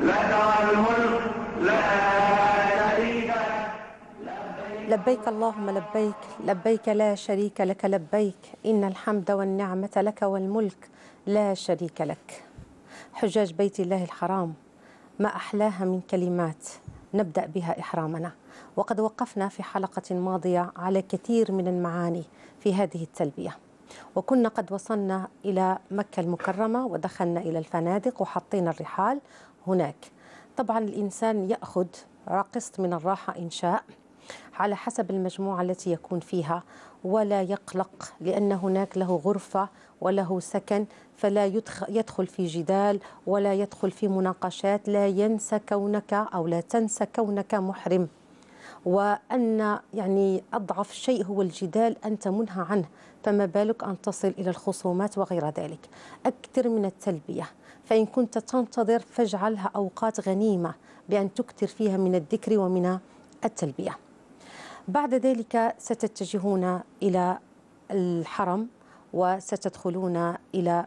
لك لا شريك لبيك اللهم لبيك لبيك لا شريك لك لبيك إن الحمد والنعمة لك والملك لا شريك لك حجاج بيت الله الحرام ما أحلاها من كلمات نبدأ بها إحرامنا وقد وقفنا في حلقة ماضية على كثير من المعاني في هذه التلبية وكنا قد وصلنا إلى مكة المكرمة ودخلنا إلى الفنادق وحطينا الرحال هناك طبعا الإنسان يأخذ قسط من الراحة إن شاء على حسب المجموعة التي يكون فيها ولا يقلق لأن هناك له غرفة وله سكن فلا يدخل في جدال ولا يدخل في مناقشات لا ينسى كونك أو لا تنسى كونك محرم وأن يعني أضعف شيء هو الجدال أنت منهى عنه فما بالك أن تصل إلى الخصومات وغير ذلك أكثر من التلبية فإن كنت تنتظر فاجعلها أوقات غنيمة بأن تكثر فيها من الذكر ومن التلبية بعد ذلك ستتجهون إلى الحرم وستدخلون إلى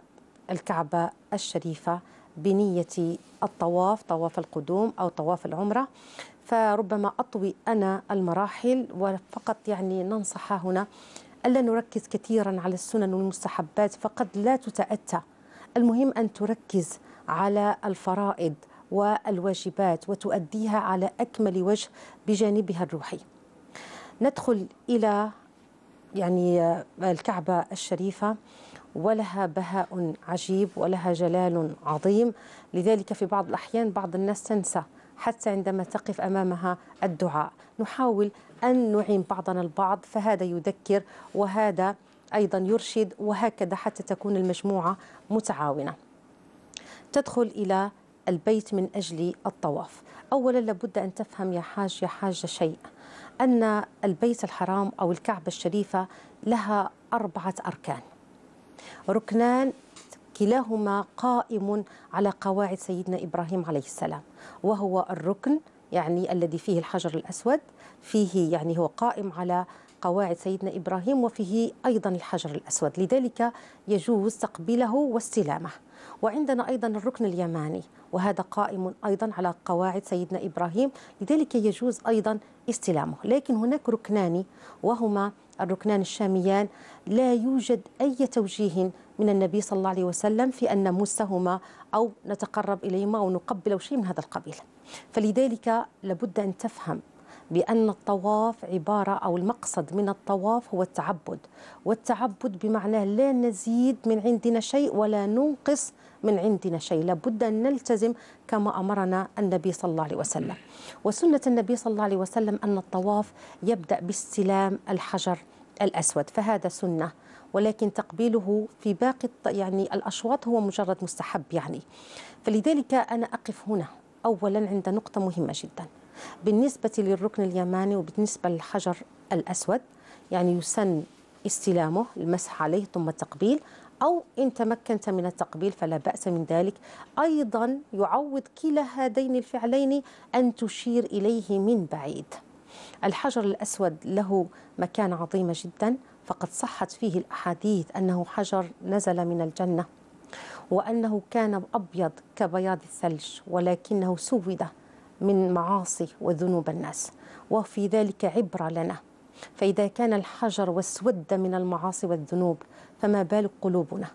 الكعبة الشريفة بنية الطواف طواف القدوم أو طواف العمرة فربما أطوي أنا المراحل وفقط يعني ننصح هنا ألا نركز كثيرا على السنن والمستحبات فقد لا تتأتى المهم أن تركز على الفرائض والواجبات وتؤديها على أكمل وجه بجانبها الروحي ندخل إلى يعني آه، الكعبة الشريفة ولها بهاء عجيب ولها جلال عظيم لذلك في بعض الأحيان بعض الناس تنسى حتى عندما تقف أمامها الدعاء نحاول أن نعين بعضنا البعض فهذا يذكر وهذا أيضا يرشد وهكذا حتى تكون المجموعة متعاونة تدخل إلى البيت من أجل الطواف أولا لابد أن تفهم يا حاج يا حاجة شيء أن البيت الحرام أو الكعبة الشريفة لها أربعة أركان ركنان كلاهما قائم على قواعد سيدنا إبراهيم عليه السلام وهو الركن يعني الذي فيه الحجر الأسود فيه يعني هو قائم على قواعد سيدنا إبراهيم وفيه أيضا الحجر الأسود لذلك يجوز تقبيله واستلامه وعندنا أيضا الركن اليماني وهذا قائم أيضا على قواعد سيدنا إبراهيم لذلك يجوز أيضا استلامه لكن هناك ركنان وهما الركنان الشاميان لا يوجد أي توجيه من النبي صلى الله عليه وسلم في أن نمسهما أو نتقرب إليهما أو نقبل أو شيء من هذا القبيل فلذلك لابد أن تفهم بأن الطواف عبارة أو المقصد من الطواف هو التعبد والتعبد بمعنى لا نزيد من عندنا شيء ولا ننقص من عندنا شيء لابد أن نلتزم كما أمرنا النبي صلى الله عليه وسلم وسنة النبي صلى الله عليه وسلم أن الطواف يبدأ باستلام الحجر الأسود فهذا سنة ولكن تقبيله في باقي يعني الأشواط هو مجرد مستحب يعني فلذلك أنا أقف هنا أولا عند نقطة مهمة جدا بالنسبة للركن اليماني وبالنسبة للحجر الأسود يعني يسن استلامه المسح عليه ثم التقبيل أو إن تمكنت من التقبيل فلا بأس من ذلك أيضا يعوض كلا هذين الفعلين أن تشير إليه من بعيد الحجر الأسود له مكان عظيم جدا فقد صحت فيه الأحاديث أنه حجر نزل من الجنة وأنه كان أبيض كبياض الثلج ولكنه سود من معاصي وذنوب الناس وفي ذلك عبرة لنا فإذا كان الحجر واسود من المعاصي والذنوب فما بال قلوبنا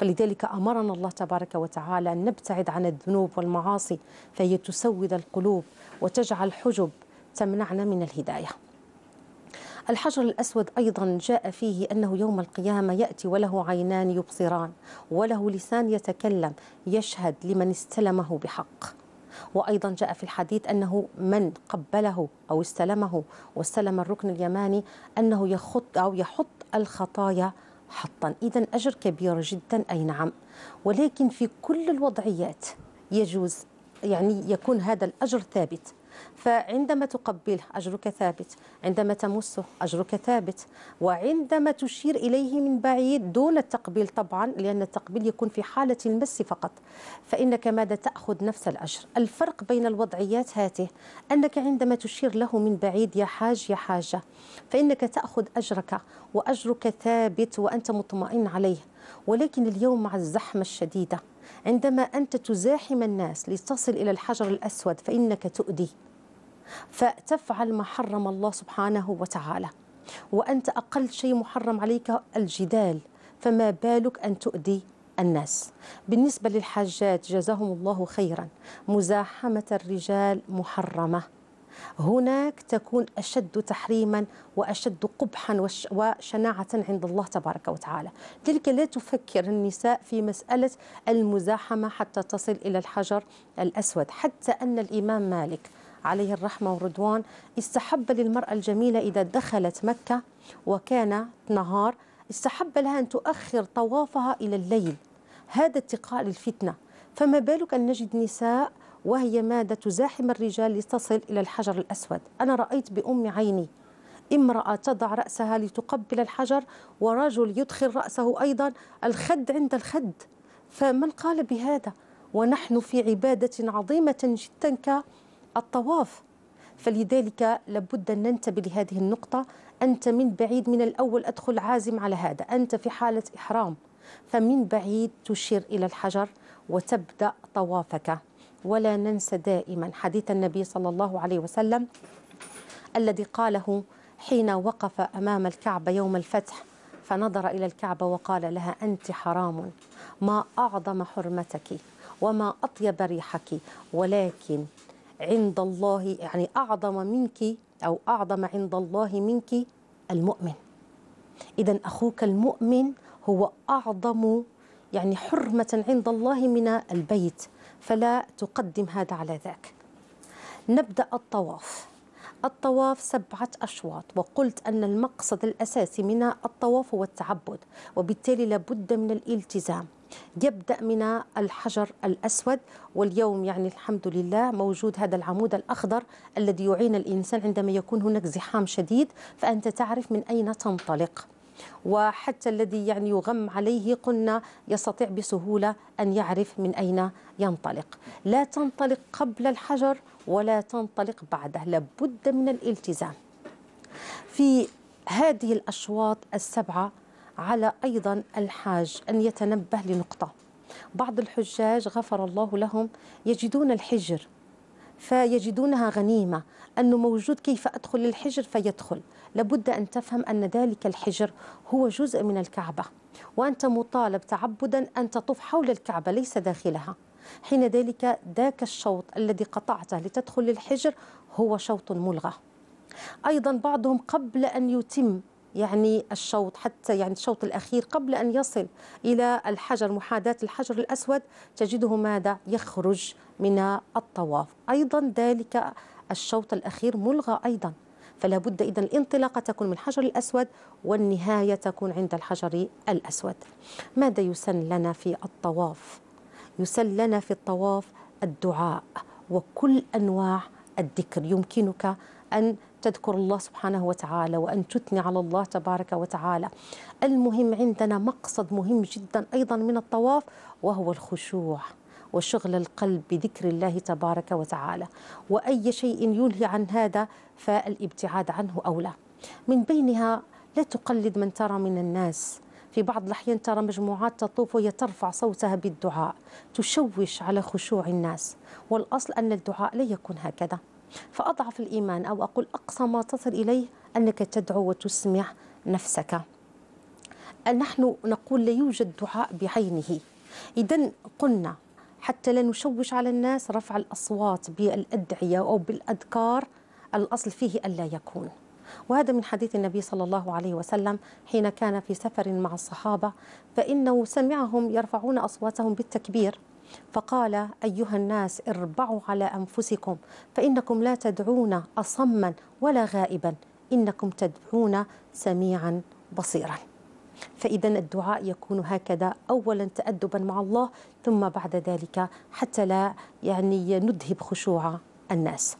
فلذلك أمرنا الله تبارك وتعالى أن نبتعد عن الذنوب والمعاصي فهي تسود القلوب وتجعل حجب تمنعنا من الهداية الحجر الأسود أيضا جاء فيه أنه يوم القيامة يأتي وله عينان يبصران وله لسان يتكلم يشهد لمن استلمه بحق وأيضا جاء في الحديث أنه من قبله أو استلمه واستلم الركن اليماني أنه يخط أو يحط الخطايا حطا إذا أجر كبير جدا أي نعم ولكن في كل الوضعيات يجوز يعني يكون هذا الأجر ثابت فعندما تقبله أجرك ثابت عندما تمسه أجرك ثابت وعندما تشير إليه من بعيد دون التقبيل طبعا لأن التقبيل يكون في حالة المس فقط فإنك ماذا تأخذ نفس الأجر الفرق بين الوضعيات هاته أنك عندما تشير له من بعيد يا حاج يا حاجة فإنك تأخذ أجرك وأجرك ثابت وأنت مطمئن عليه ولكن اليوم مع الزحمة الشديدة عندما أنت تزاحم الناس لتصل إلى الحجر الأسود فإنك تؤذي فتفعل ما حرم الله سبحانه وتعالى وأنت أقل شيء محرم عليك الجدال فما بالك أن تؤذي الناس بالنسبة للحاجات جزاهم الله خيرا مزاحمة الرجال محرمة هناك تكون أشد تحريما وأشد قبحا وشناعة عند الله تبارك وتعالى تلك لا تفكر النساء في مسألة المزاحمة حتى تصل إلى الحجر الأسود حتى أن الإمام مالك عليه الرحمة والرضوان استحب للمرأة الجميلة إذا دخلت مكة وكان نهار استحب لها أن تؤخر طوافها إلى الليل هذا اتقاء للفتنة فما بالك أن نجد نساء وهي ماذا تزاحم الرجال لتصل إلى الحجر الأسود أنا رأيت بأم عيني امرأة تضع رأسها لتقبل الحجر ورجل يدخل رأسه أيضا الخد عند الخد فمن قال بهذا ونحن في عبادة عظيمة جدا الطواف فلذلك لابد أن ننتبه لهذه النقطة أنت من بعيد من الأول أدخل عازم على هذا أنت في حالة إحرام فمن بعيد تشير إلى الحجر وتبدأ طوافك ولا ننسى دائما حديث النبي صلى الله عليه وسلم الذي قاله حين وقف أمام الكعبة يوم الفتح فنظر إلى الكعبة وقال لها أنت حرام ما أعظم حرمتك وما أطيب ريحك ولكن عند الله يعني أعظم منك أو أعظم عند الله منك المؤمن إذا أخوك المؤمن هو أعظم يعني حرمة عند الله من البيت فلا تقدم هذا على ذاك نبدأ الطواف الطواف سبعة أشواط وقلت أن المقصد الأساسي من الطواف هو التعبد وبالتالي لابد من الالتزام يبدأ من الحجر الأسود واليوم يعني الحمد لله موجود هذا العمود الأخضر الذي يعين الإنسان عندما يكون هناك زحام شديد فأنت تعرف من أين تنطلق وحتى الذي يعني يغم عليه قلنا يستطيع بسهولة أن يعرف من أين ينطلق لا تنطلق قبل الحجر ولا تنطلق بعده لابد من الالتزام في هذه الأشواط السبعة على أيضا الحاج أن يتنبه لنقطة بعض الحجاج غفر الله لهم يجدون الحجر فيجدونها غنيمة أنه موجود كيف أدخل الحجر فيدخل لابد أن تفهم أن ذلك الحجر هو جزء من الكعبة وأنت مطالب تعبدا أن تطوف حول الكعبة ليس داخلها حين ذلك ذاك الشوط الذي قطعته لتدخل الحجر هو شوط ملغى أيضا بعضهم قبل أن يتم يعني الشوط حتى يعني الشوط الأخير قبل أن يصل إلى الحجر محاذاة الحجر الأسود تجده ماذا يخرج من الطواف أيضا ذلك الشوط الأخير ملغى أيضا فلا بد إذا الانطلاقة تكون من الحجر الأسود والنهاية تكون عند الحجر الأسود ماذا يسن لنا في الطواف؟ يسن لنا في الطواف الدعاء وكل أنواع الذكر يمكنك أن تذكر الله سبحانه وتعالى وأن تثني على الله تبارك وتعالى المهم عندنا مقصد مهم جدا أيضا من الطواف وهو الخشوع وشغل القلب بذكر الله تبارك وتعالى وأي شيء يلهي عن هذا فالابتعاد عنه أولى من بينها لا تقلد من ترى من الناس في بعض الأحيان ترى مجموعات تطوف وهي ترفع صوتها بالدعاء تشوش على خشوع الناس والأصل أن الدعاء لا يكون هكذا فأضعف الإيمان أو أقول أقصى ما تصل إليه أنك تدعو وتسمع نفسك نحن نقول لا يوجد دعاء بعينه إذا قلنا حتى لا نشوش على الناس رفع الأصوات بالأدعية أو بالأذكار الأصل فيه ألا يكون وهذا من حديث النبي صلى الله عليه وسلم حين كان في سفر مع الصحابة فإنه سمعهم يرفعون أصواتهم بالتكبير فقال أيها الناس اربعوا على أنفسكم فإنكم لا تدعون أصما ولا غائبا إنكم تدعون سميعا بصيرا فإذا الدعاء يكون هكذا أولا تأدبا مع الله ثم بعد ذلك حتى لا يعني ندهب خشوع الناس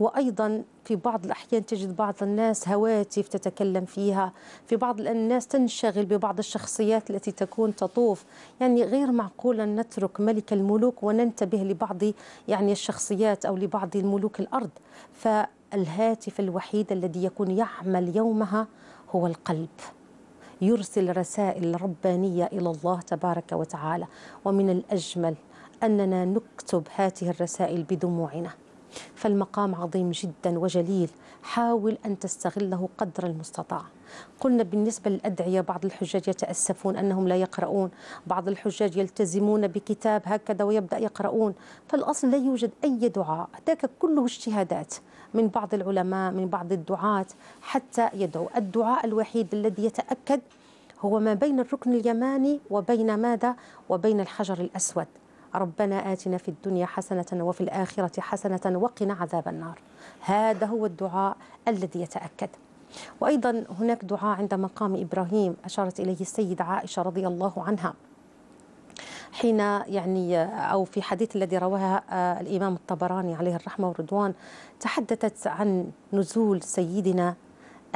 وأيضا في بعض الأحيان تجد بعض الناس هواتف تتكلم فيها في بعض الناس تنشغل ببعض الشخصيات التي تكون تطوف يعني غير معقول أن نترك ملك الملوك وننتبه لبعض يعني الشخصيات أو لبعض الملوك الأرض فالهاتف الوحيد الذي يكون يعمل يومها هو القلب يرسل رسائل ربانية إلى الله تبارك وتعالى ومن الأجمل أننا نكتب هذه الرسائل بدموعنا فالمقام عظيم جدا وجليل حاول أن تستغله قدر المستطاع قلنا بالنسبة للأدعية بعض الحجاج يتأسفون أنهم لا يقرؤون بعض الحجاج يلتزمون بكتاب هكذا ويبدأ يقرؤون فالأصل لا يوجد أي دعاء ذاك كله اجتهادات من بعض العلماء من بعض الدعاة حتى يدعو الدعاء الوحيد الذي يتأكد هو ما بين الركن اليماني وبين ماذا وبين الحجر الأسود ربنا آتنا في الدنيا حسنة وفي الآخرة حسنة وقنا عذاب النار هذا هو الدعاء الذي يتأكد وأيضا هناك دعاء عند مقام إبراهيم أشارت إليه السيدة عائشة رضي الله عنها حين يعني أو في حديث الذي رواها آه، الإمام الطبراني عليه الرحمة والرضوان تحدثت عن نزول سيدنا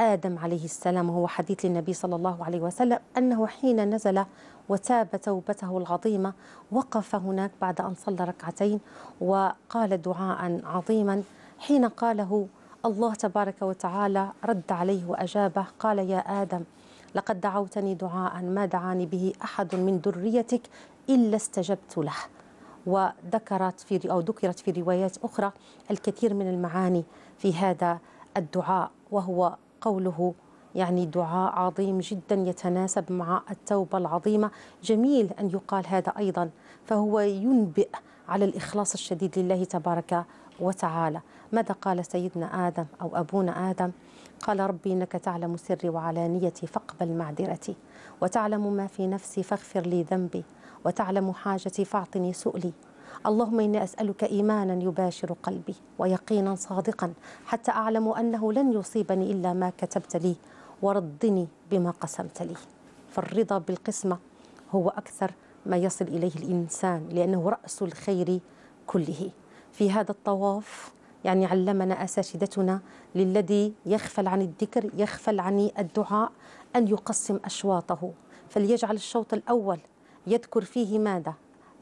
آدم عليه السلام وهو حديث للنبي صلى الله عليه وسلم أنه حين نزل وتاب توبته العظيمة وقف هناك بعد أن صلى ركعتين وقال دعاء عظيما حين قاله الله تبارك وتعالى رد عليه وأجابه قال يا آدم لقد دعوتني دعاء ما دعاني به أحد من ذريتك إلا استجبت له وذكرت في أو ذكرت في روايات أخرى الكثير من المعاني في هذا الدعاء وهو قوله يعني دعاء عظيم جدا يتناسب مع التوبة العظيمة جميل أن يقال هذا أيضا فهو ينبئ على الإخلاص الشديد لله تبارك وتعالى ماذا قال سيدنا آدم أو أبونا آدم قال ربي إنك تعلم سري وعلانيتي فاقبل معذرتي وتعلم ما في نفسي فاغفر لي ذنبي وتعلم حاجتي فاعطني سؤلي اللهم إني أسألك إيمانا يباشر قلبي ويقينا صادقا حتى أعلم أنه لن يصيبني إلا ما كتبت لي وردني بما قسمت لي فالرضا بالقسمة هو أكثر ما يصل إليه الإنسان لأنه رأس الخير كله في هذا الطواف يعني علمنا أساتذتنا للذي يغفل عن الذكر يغفل عن الدعاء أن يقسم أشواطه فليجعل الشوط الأول يذكر فيه ماذا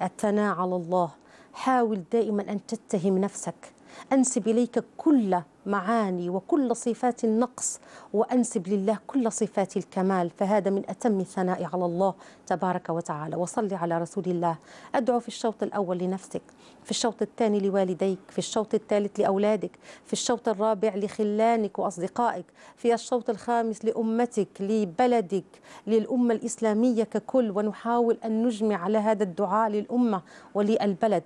اعتنى على الله حاول دائما أن تتهم نفسك أنسب إليك كل معاني وكل صفات النقص وأنسب لله كل صفات الكمال فهذا من أتم الثناء على الله تبارك وتعالى وصل على رسول الله أدعو في الشوط الأول لنفسك في الشوط الثاني لوالديك في الشوط الثالث لأولادك في الشوط الرابع لخلانك وأصدقائك في الشوط الخامس لأمتك لبلدك للأمة الإسلامية ككل ونحاول أن نجمع على هذا الدعاء للأمة وللبلد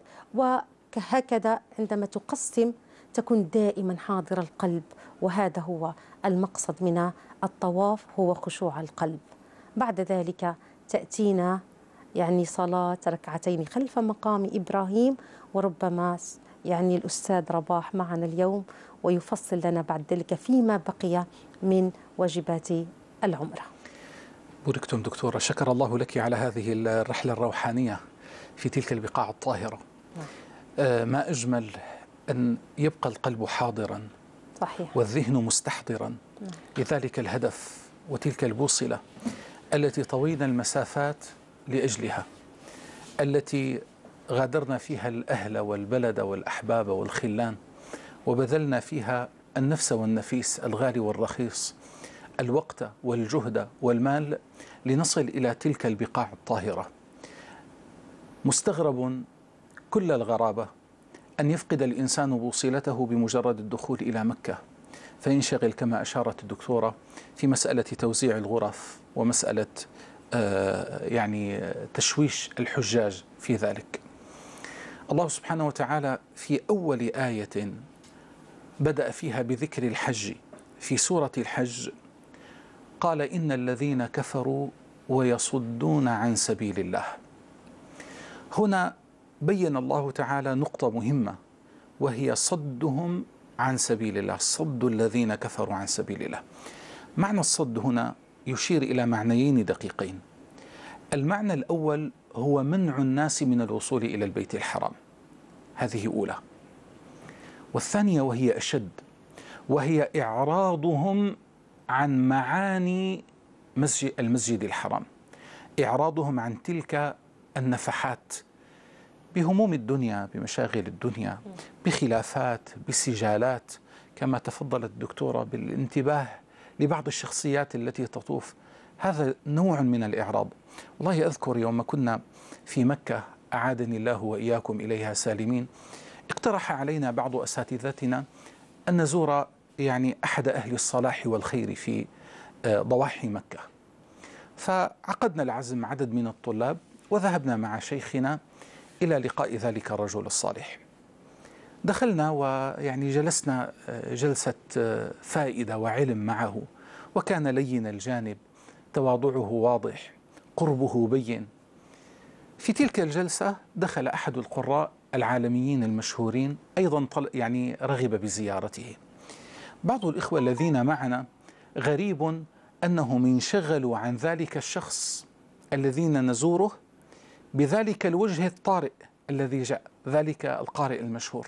وهكذا عندما تقسم تكن دائما حاضر القلب وهذا هو المقصد من الطواف هو خشوع القلب بعد ذلك تأتينا يعني صلاة ركعتين خلف مقام إبراهيم وربما يعني الأستاذ رباح معنا اليوم ويفصل لنا بعد ذلك فيما بقي من واجبات العمرة بوركتم دكتورة شكر الله لك على هذه الرحلة الروحانية في تلك البقاع الطاهرة نعم. آه، ما أجمل أن يبقى القلب حاضرا صحيح. والذهن مستحضرا نعم. لذلك الهدف وتلك البوصلة التي طوينا المسافات لأجلها التي غادرنا فيها الأهل والبلد والأحباب والخلان وبذلنا فيها النفس والنفيس الغالي والرخيص الوقت والجهد والمال لنصل إلى تلك البقاع الطاهرة مستغرب كل الغرابة أن يفقد الإنسان بوصيلته بمجرد الدخول إلى مكة فينشغل كما أشارت الدكتورة في مسألة توزيع الغرف ومسألة آه، يعني تشويش الحجاج في ذلك الله سبحانه وتعالى في أول آية بدأ فيها بذكر الحج في سورة الحج قال إن الذين كفروا ويصدون عن سبيل الله هنا بين الله تعالى نقطة مهمة وهي صدهم عن سبيل الله صد الذين كفروا عن سبيل الله معنى الصد هنا يشير إلى معنيين دقيقين المعنى الأول هو منع الناس من الوصول إلى البيت الحرام هذه أولى والثانية وهي أشد وهي إعراضهم عن معاني مسجد المسجد الحرام إعراضهم عن تلك النفحات بهموم الدنيا بمشاغل الدنيا بخلافات بسجالات كما تفضلت الدكتورة بالانتباه لبعض الشخصيات التي تطوف هذا نوع من الإعراض والله أذكر يوم كنا في مكة أعادني الله وإياكم إليها سالمين اقترح علينا بعض أساتذتنا أن نزور يعني أحد أهل الصلاح والخير في آه، ضواحي مكة فعقدنا العزم عدد من الطلاب وذهبنا مع شيخنا إلى لقاء ذلك الرجل الصالح دخلنا ويعني جلسنا آه، جلسة آه، فائدة وعلم معه وكان لين الجانب تواضعه واضح قربه بين في تلك الجلسة دخل أحد القراء العالميين المشهورين أيضا طل يعني رغب بزيارته بعض الإخوة الذين معنا غريب أنهم انشغلوا عن ذلك الشخص الذين نزوره بذلك الوجه الطارئ الذي جاء ذلك القارئ المشهور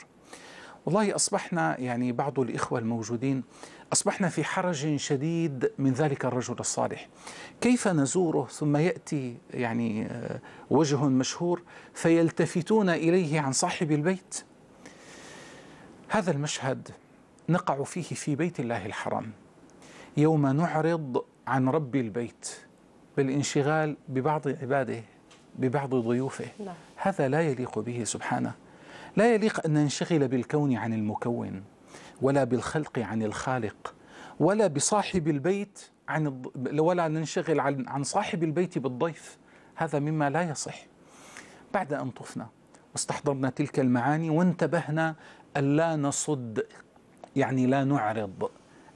والله أصبحنا يعني بعض الإخوة الموجودين أصبحنا في حرج شديد من ذلك الرجل الصالح كيف نزوره ثم يأتي يعني آه، وجه مشهور فيلتفتون إليه عن صاحب البيت هذا المشهد نقع فيه في بيت الله الحرام يوم نعرض عن رب البيت بالانشغال ببعض عباده ببعض ضيوفه نعم. هذا لا يليق به سبحانه لا يليق أن ننشغل بالكون عن المكون ولا بالخلق عن الخالق ولا بصاحب البيت عن الض... ولا ننشغل عن عن صاحب البيت بالضيف هذا مما لا يصح بعد أن طفنا واستحضرنا تلك المعاني وانتبهنا ألا نصد يعني لا نعرض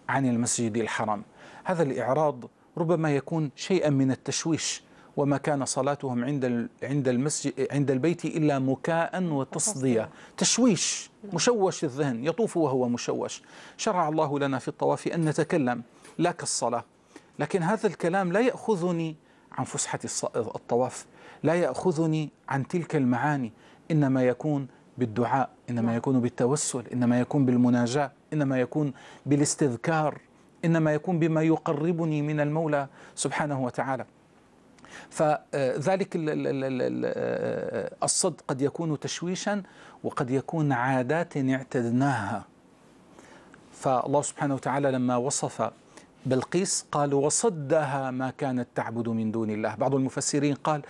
عن المسجد الحرام هذا الإعراض ربما يكون شيئا من التشويش وما كان صلاتهم عند عند المسجد عند البيت الا مكاء وتصديه تشويش مشوش الذهن يطوف وهو مشوش شرع الله لنا في الطواف ان نتكلم لا كالصلاه لكن هذا الكلام لا ياخذني عن فسحه الطواف لا ياخذني عن تلك المعاني انما يكون بالدعاء انما نعم. يكون بالتوسل انما يكون بالمناجاه انما يكون بالاستذكار انما يكون بما يقربني من المولى سبحانه وتعالى فذلك آه، الصد قد يكون تشويشا وقد يكون عادات اعتدناها فالله سبحانه وتعالى لما وصف بلقيس قال وصدها ما كانت تعبد من دون الله بعض المفسرين قال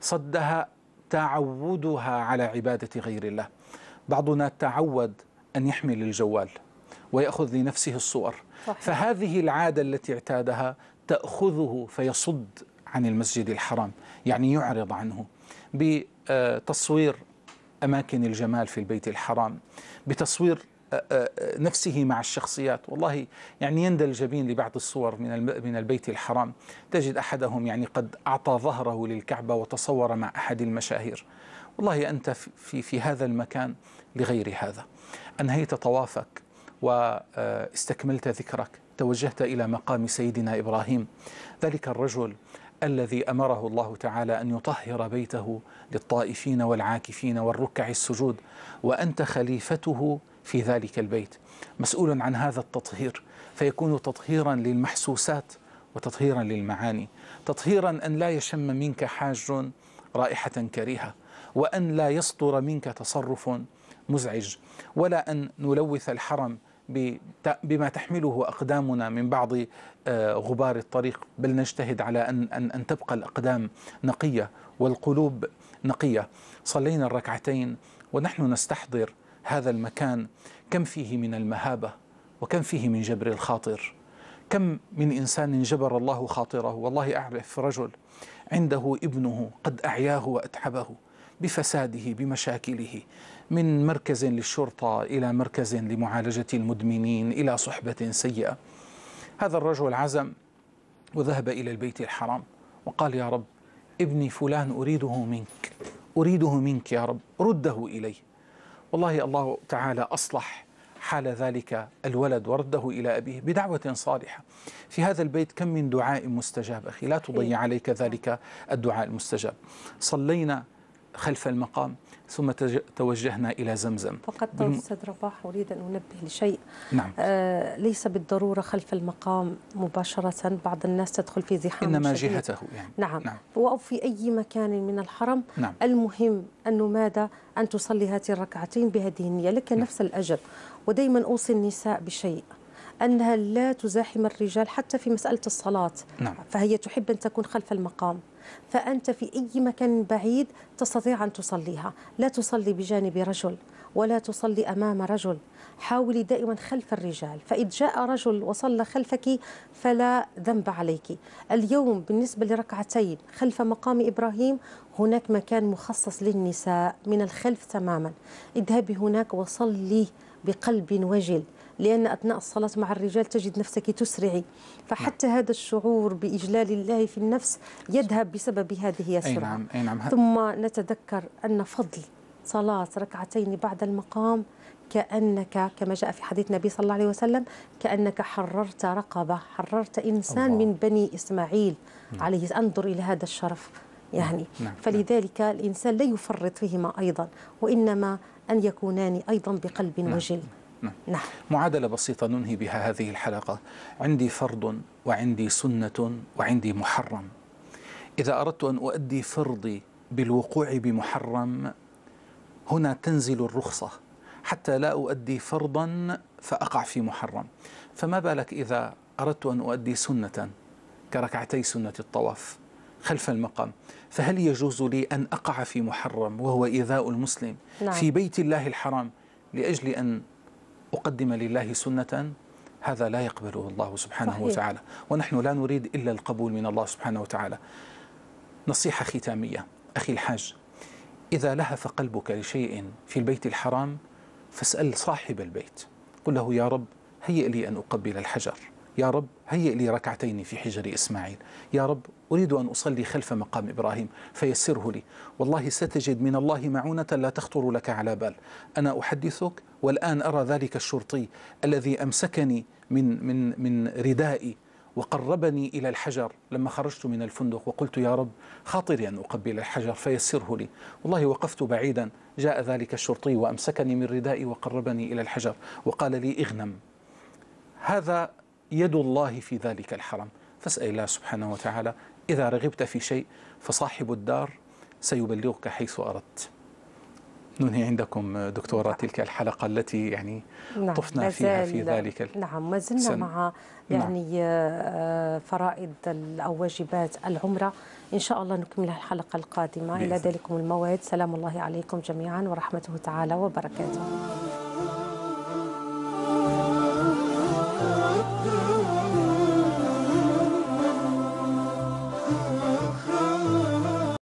صدها تعودها على عبادة غير الله بعضنا تعود أن يحمل الجوال ويأخذ لنفسه الصور صحيح. فهذه العادة التي اعتادها تأخذه فيصد عن المسجد الحرام يعني يعرض عنه بتصوير أماكن الجمال في البيت الحرام بتصوير نفسه مع الشخصيات والله يعني يندى الجبين لبعض الصور من من البيت الحرام تجد أحدهم يعني قد أعطى ظهره للكعبة وتصور مع أحد المشاهير والله أنت في في هذا المكان لغير هذا أنهيت طوافك واستكملت ذكرك توجهت إلى مقام سيدنا إبراهيم ذلك الرجل الذي أمره الله تعالى أن يطهر بيته للطائفين والعاكفين والركع السجود وأنت خليفته في ذلك البيت مسؤول عن هذا التطهير فيكون تطهيرا للمحسوسات وتطهيرا للمعاني تطهيرا أن لا يشم منك حاج رائحة كريهة وأن لا يصدر منك تصرف مزعج ولا أن نلوث الحرم بما تحمله أقدامنا من بعض آه، غبار الطريق بل نجتهد على أن, أن, أن تبقى الأقدام نقية والقلوب نقية صلينا الركعتين ونحن نستحضر هذا المكان كم فيه من المهابة وكم فيه من جبر الخاطر كم من إنسان جبر الله خاطره والله أعرف رجل عنده ابنه قد أعياه وأتعبه بفساده بمشاكله من مركز للشرطة إلى مركز لمعالجة المدمنين إلى صحبة سيئة هذا الرجل عزم وذهب إلى البيت الحرام وقال يا رب ابني فلان أريده منك أريده منك يا رب رده إلي والله الله تعالى أصلح حال ذلك الولد ورده إلى أبيه بدعوة صالحة في هذا البيت كم من دعاء مستجاب أخي لا تضيع إيه. عليك ذلك الدعاء المستجاب صلينا خلف المقام ثم توجهنا إلى زمزم فقط بالم... سيد رباح أريد أن أنبه لشيء نعم. آه ليس بالضرورة خلف المقام مباشرة بعض الناس تدخل في زحام إنما شديد. جهته يعني. نعم. نعم أو في أي مكان من الحرم نعم. المهم أنه ماذا أن تصلي هذه الركعتين بهذه النية لك نعم. نفس الأجر ودائما أوصي النساء بشيء أنها لا تزاحم الرجال حتى في مسألة الصلاة نعم. فهي تحب أن تكون خلف المقام فأنت في أي مكان بعيد تستطيع أن تصليها لا تصلي بجانب رجل ولا تصلي أمام رجل حاولي دائما خلف الرجال فإذ جاء رجل وصلى خلفك فلا ذنب عليك اليوم بالنسبة لركعتين خلف مقام إبراهيم هناك مكان مخصص للنساء من الخلف تماما اذهبي هناك وصلي بقلب وجل لأن أثناء الصلاة مع الرجال تجد نفسك تسرعي فحتى نعم. هذا الشعور بإجلال الله في النفس يذهب بسبب هذه السرعة أي نعم. أي نعم. ثم نتذكر أن فضل صلاة ركعتين بعد المقام كأنك كما جاء في حديث النبي صلى الله عليه وسلم كأنك حررت رقبة حررت إنسان الله. من بني إسماعيل نعم. عليه أنظر إلى هذا الشرف نعم، يعني نعم،, نعم. فلذلك الإنسان لا يفرط فيهما أيضا وإنما أن يكونان أيضا بقلب نعم. وجل نعم. نعم. معادلة بسيطة ننهي بها هذه الحلقة عندي فرض وعندي سنة وعندي محرم إذا أردت أن أؤدي فرضي بالوقوع بمحرم هنا تنزل الرخصة حتى لا أؤدي فرضا فأقع في محرم فما بالك إذا أردت أن أؤدي سنة كركعتي سنة الطواف خلف المقام فهل يجوز لي أن أقع في محرم وهو إيذاء المسلم نعم. في بيت الله الحرام لأجل أن أقدم لله سنة هذا لا يقبله الله سبحانه صحيح. وتعالى ونحن لا نريد إلا القبول من الله سبحانه وتعالى نصيحة ختامية أخي الحاج إذا لهف قلبك لشيء في البيت الحرام فاسأل صاحب البيت قل له يا رب هيئ لي أن أقبل الحجر يا رب هيئ لي ركعتين في حجر إسماعيل يا رب أريد أن أصلي خلف مقام إبراهيم فيسره لي والله ستجد من الله معونة لا تخطر لك على بال أنا أحدثك والآن أرى ذلك الشرطي الذي أمسكني من, من, من ردائي وقربني إلى الحجر لما خرجت من الفندق وقلت يا رب خاطري أن أقبل الحجر فيسره لي والله وقفت بعيدا جاء ذلك الشرطي وأمسكني من ردائي وقربني إلى الحجر وقال لي اغنم هذا يد الله في ذلك الحرم فاسأل الله سبحانه وتعالى إذا رغبت في شيء فصاحب الدار سيبلغك حيث أردت ننهي عندكم دكتورة تلك الحلقة التي يعني نعم طفنا فيها في ذلك نعم ما زلنا مع نعم. يعني نعم. فرائض أو واجبات العمرة إن شاء الله نكملها الحلقة القادمة إلى ذلكم الموعد سلام الله عليكم جميعا ورحمته تعالى وبركاته